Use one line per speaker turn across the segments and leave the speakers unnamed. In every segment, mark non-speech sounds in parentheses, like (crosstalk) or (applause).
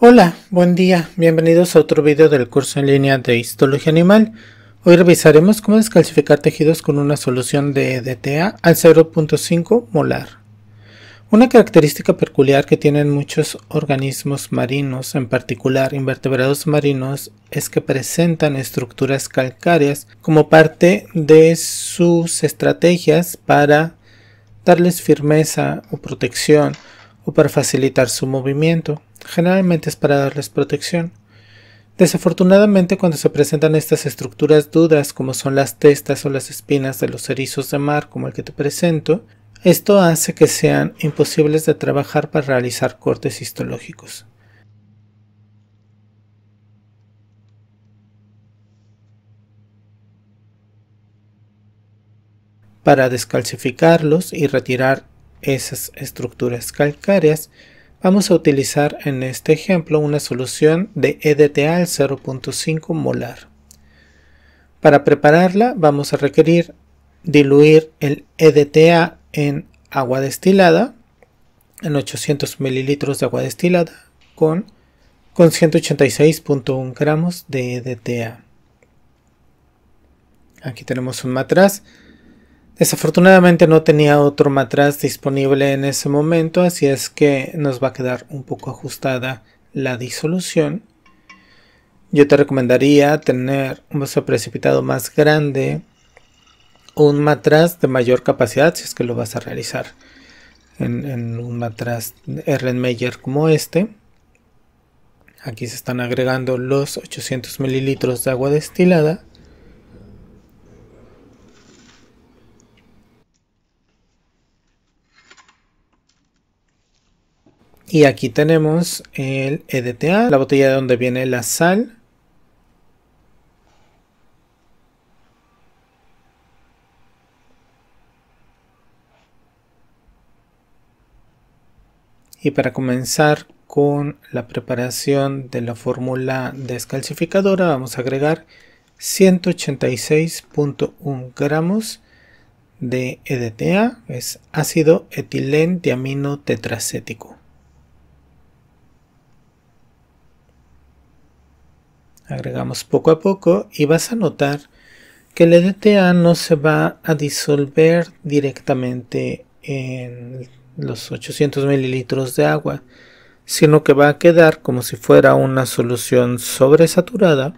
Hola, buen día, bienvenidos a otro video del curso en línea de Histología Animal. Hoy revisaremos cómo descalcificar tejidos con una solución de DTA al 0.5 molar. Una característica peculiar que tienen muchos organismos marinos, en particular invertebrados marinos, es que presentan estructuras calcáreas como parte de sus estrategias para darles firmeza o protección o para facilitar su movimiento. Generalmente es para darles protección. Desafortunadamente cuando se presentan estas estructuras duras como son las testas o las espinas de los erizos de mar como el que te presento, esto hace que sean imposibles de trabajar para realizar cortes histológicos. Para descalcificarlos y retirar esas estructuras calcáreas, Vamos a utilizar en este ejemplo una solución de EDTA al 0.5 molar. Para prepararla vamos a requerir diluir el EDTA en agua destilada, en 800 mililitros de agua destilada, con, con 186.1 gramos de EDTA. Aquí tenemos un matraz Desafortunadamente no tenía otro matraz disponible en ese momento, así es que nos va a quedar un poco ajustada la disolución. Yo te recomendaría tener un vaso precipitado más grande, o un matraz de mayor capacidad si es que lo vas a realizar en, en un matraz Erlenmeyer como este. Aquí se están agregando los 800 mililitros de agua destilada Y aquí tenemos el EDTA, la botella de donde viene la sal. Y para comenzar con la preparación de la fórmula descalcificadora vamos a agregar 186.1 gramos de EDTA, es ácido etilén diamino tetracético. Agregamos poco a poco y vas a notar que el EDTA no se va a disolver directamente en los 800 mililitros de agua, sino que va a quedar como si fuera una solución sobresaturada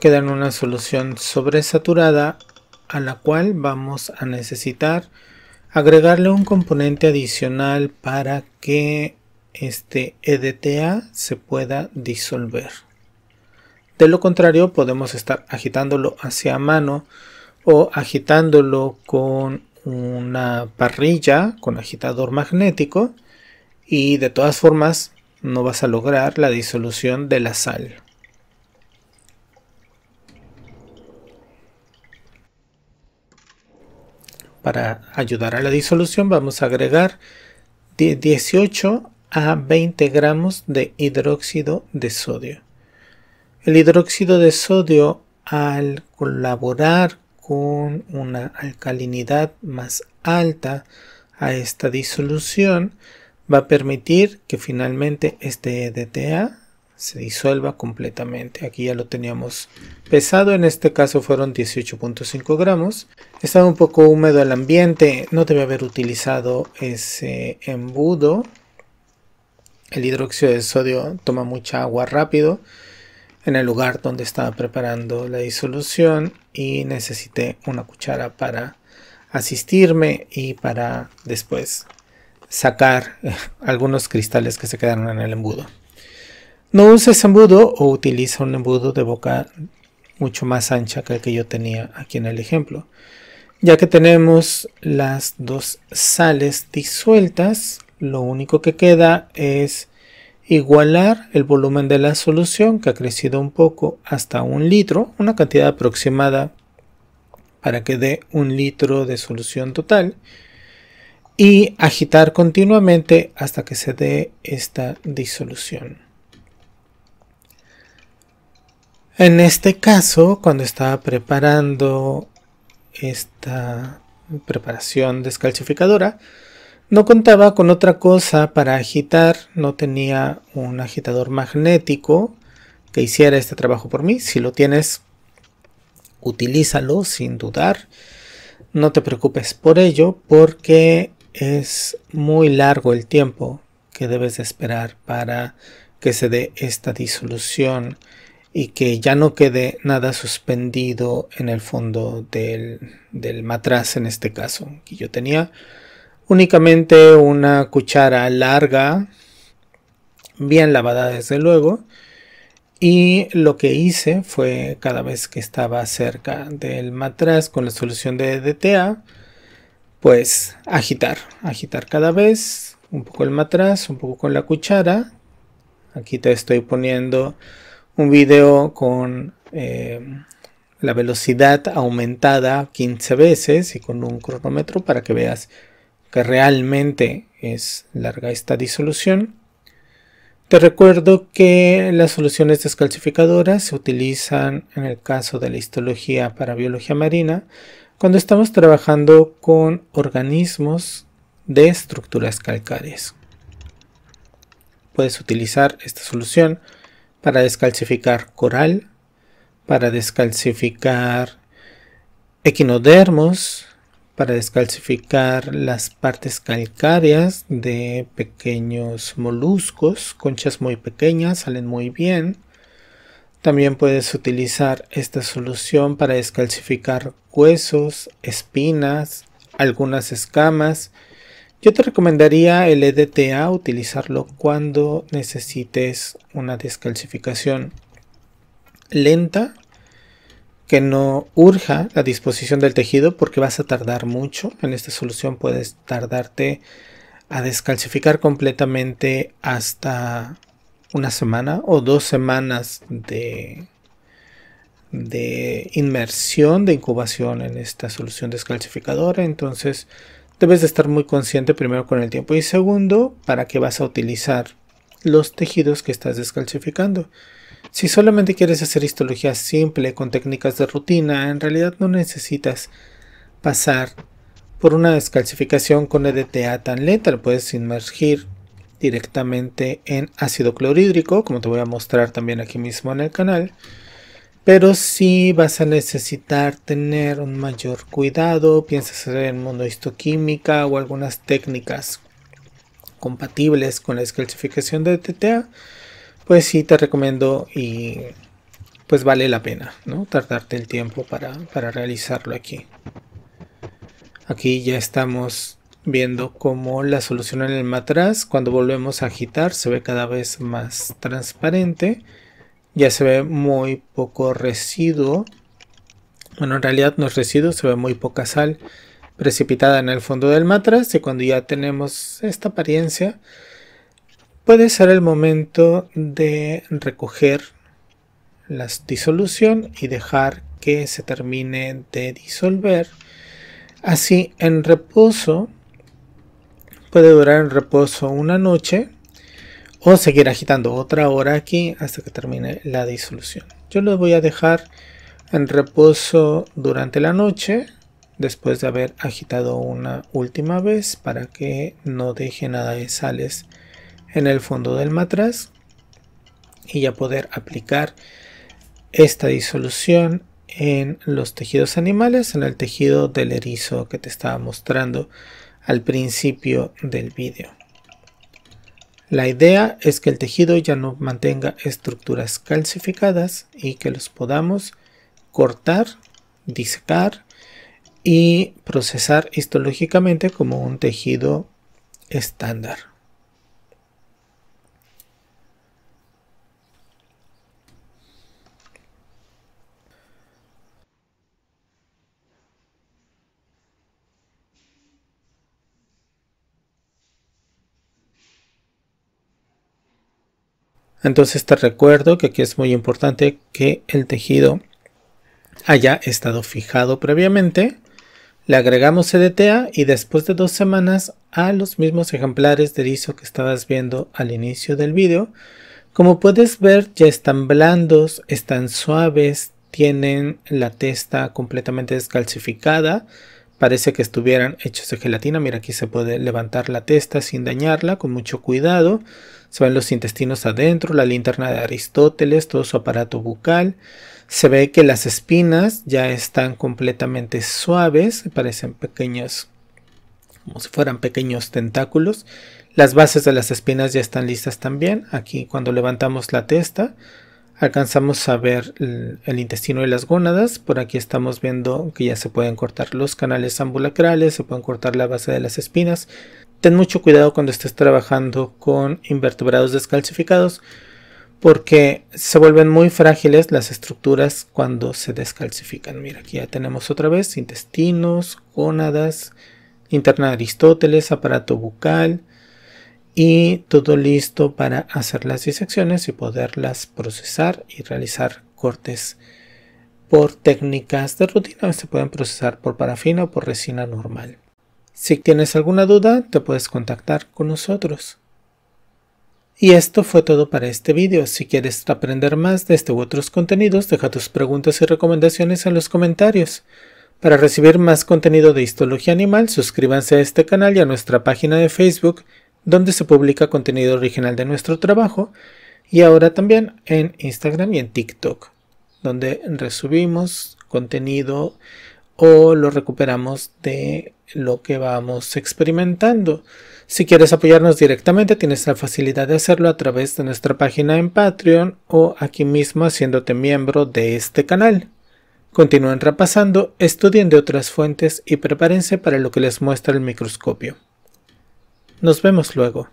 queda en una solución sobresaturada a la cual vamos a necesitar agregarle un componente adicional para que este EDTA se pueda disolver. De lo contrario podemos estar agitándolo hacia mano o agitándolo con una parrilla con agitador magnético y de todas formas no vas a lograr la disolución de la sal. para ayudar a la disolución vamos a agregar 18 a 20 gramos de hidróxido de sodio. El hidróxido de sodio al colaborar con una alcalinidad más alta a esta disolución va a permitir que finalmente este EDTA se disuelva completamente. Aquí ya lo teníamos pesado, en este caso fueron 18.5 gramos. Estaba un poco húmedo el ambiente, no debe haber utilizado ese embudo. El hidróxido de sodio toma mucha agua rápido en el lugar donde estaba preparando la disolución y necesité una cuchara para asistirme y para después sacar (laughs) algunos cristales que se quedaron en el embudo. No uses embudo o utiliza un embudo de boca mucho más ancha que el que yo tenía aquí en el ejemplo. Ya que tenemos las dos sales disueltas, lo único que queda es igualar el volumen de la solución que ha crecido un poco hasta un litro, una cantidad aproximada para que dé un litro de solución total y agitar continuamente hasta que se dé esta disolución. En este caso, cuando estaba preparando esta preparación descalcificadora, no contaba con otra cosa para agitar, no tenía un agitador magnético que hiciera este trabajo por mí. Si lo tienes, utilízalo sin dudar. No te preocupes por ello porque es muy largo el tiempo que debes de esperar para que se dé esta disolución y que ya no quede nada suspendido en el fondo del, del matraz en este caso que yo tenía únicamente una cuchara larga bien lavada desde luego y lo que hice fue cada vez que estaba cerca del matraz con la solución de DTA, pues agitar, agitar cada vez, un poco el matraz, un poco con la cuchara. Aquí te estoy poniendo un video con eh, la velocidad aumentada 15 veces y con un cronómetro para que veas que realmente es larga esta disolución. Te recuerdo que las soluciones descalcificadoras se utilizan en el caso de la histología para biología marina cuando estamos trabajando con organismos de estructuras calcáreas. Puedes utilizar esta solución para descalcificar coral, para descalcificar equinodermos, para descalcificar las partes calcáreas de pequeños moluscos, conchas muy pequeñas, salen muy bien. También puedes utilizar esta solución para descalcificar huesos, espinas, algunas escamas, yo te recomendaría el EDTA, utilizarlo cuando necesites una descalcificación lenta, que no urja la disposición del tejido porque vas a tardar mucho. En esta solución puedes tardarte a descalcificar completamente hasta una semana o dos semanas de, de inmersión, de incubación en esta solución descalcificadora. Entonces debes de estar muy consciente primero con el tiempo y segundo, para qué vas a utilizar los tejidos que estás descalcificando. Si solamente quieres hacer histología simple con técnicas de rutina, en realidad no necesitas pasar por una descalcificación con EDTA tan lenta, lo Puedes sumergir directamente en ácido clorhídrico, como te voy a mostrar también aquí mismo en el canal. Pero si vas a necesitar tener un mayor cuidado, piensas hacer de histoquímica o algunas técnicas compatibles con la descalcificación de TTA, pues sí te recomiendo y pues vale la pena, ¿no? Tardarte el tiempo para, para realizarlo aquí. Aquí ya estamos viendo cómo la solución en el matraz, cuando volvemos a agitar, se ve cada vez más transparente ya se ve muy poco residuo. Bueno, en realidad no es residuo, se ve muy poca sal precipitada en el fondo del matraz y cuando ya tenemos esta apariencia puede ser el momento de recoger la disolución y dejar que se termine de disolver. Así en reposo puede durar en reposo una noche o seguir agitando otra hora aquí hasta que termine la disolución. Yo lo voy a dejar en reposo durante la noche después de haber agitado una última vez para que no deje nada de sales en el fondo del matraz y ya poder aplicar esta disolución en los tejidos animales, en el tejido del erizo que te estaba mostrando al principio del vídeo. La idea es que el tejido ya no mantenga estructuras calcificadas y que los podamos cortar, disecar y procesar histológicamente como un tejido estándar. Entonces te recuerdo que aquí es muy importante que el tejido haya estado fijado previamente. Le agregamos CDTA y después de dos semanas a los mismos ejemplares de erizo que estabas viendo al inicio del vídeo. Como puedes ver ya están blandos, están suaves, tienen la testa completamente descalcificada Parece que estuvieran hechos de gelatina. Mira, aquí se puede levantar la testa sin dañarla, con mucho cuidado. Se ven los intestinos adentro, la linterna de Aristóteles, todo su aparato bucal. Se ve que las espinas ya están completamente suaves, parecen pequeños, como si fueran pequeños tentáculos. Las bases de las espinas ya están listas también. Aquí cuando levantamos la testa, alcanzamos a ver el intestino y las gónadas. Por aquí estamos viendo que ya se pueden cortar los canales ambulacrales, se pueden cortar la base de las espinas. Ten mucho cuidado cuando estés trabajando con invertebrados descalcificados porque se vuelven muy frágiles las estructuras cuando se descalcifican. Mira, aquí ya tenemos otra vez intestinos, gónadas, interna de Aristóteles, aparato bucal, y todo listo para hacer las disecciones y poderlas procesar y realizar cortes por técnicas de rutina se pueden procesar por parafina o por resina normal. Si tienes alguna duda te puedes contactar con nosotros. Y esto fue todo para este video. Si quieres aprender más de este u otros contenidos, deja tus preguntas y recomendaciones en los comentarios. Para recibir más contenido de histología animal, suscríbanse a este canal y a nuestra página de Facebook donde se publica contenido original de nuestro trabajo y ahora también en Instagram y en TikTok, donde resubimos contenido o lo recuperamos de lo que vamos experimentando. Si quieres apoyarnos directamente, tienes la facilidad de hacerlo a través de nuestra página en Patreon o aquí mismo haciéndote miembro de este canal. Continúen repasando, estudien de otras fuentes y prepárense para lo que les muestra el microscopio. Nos vemos luego.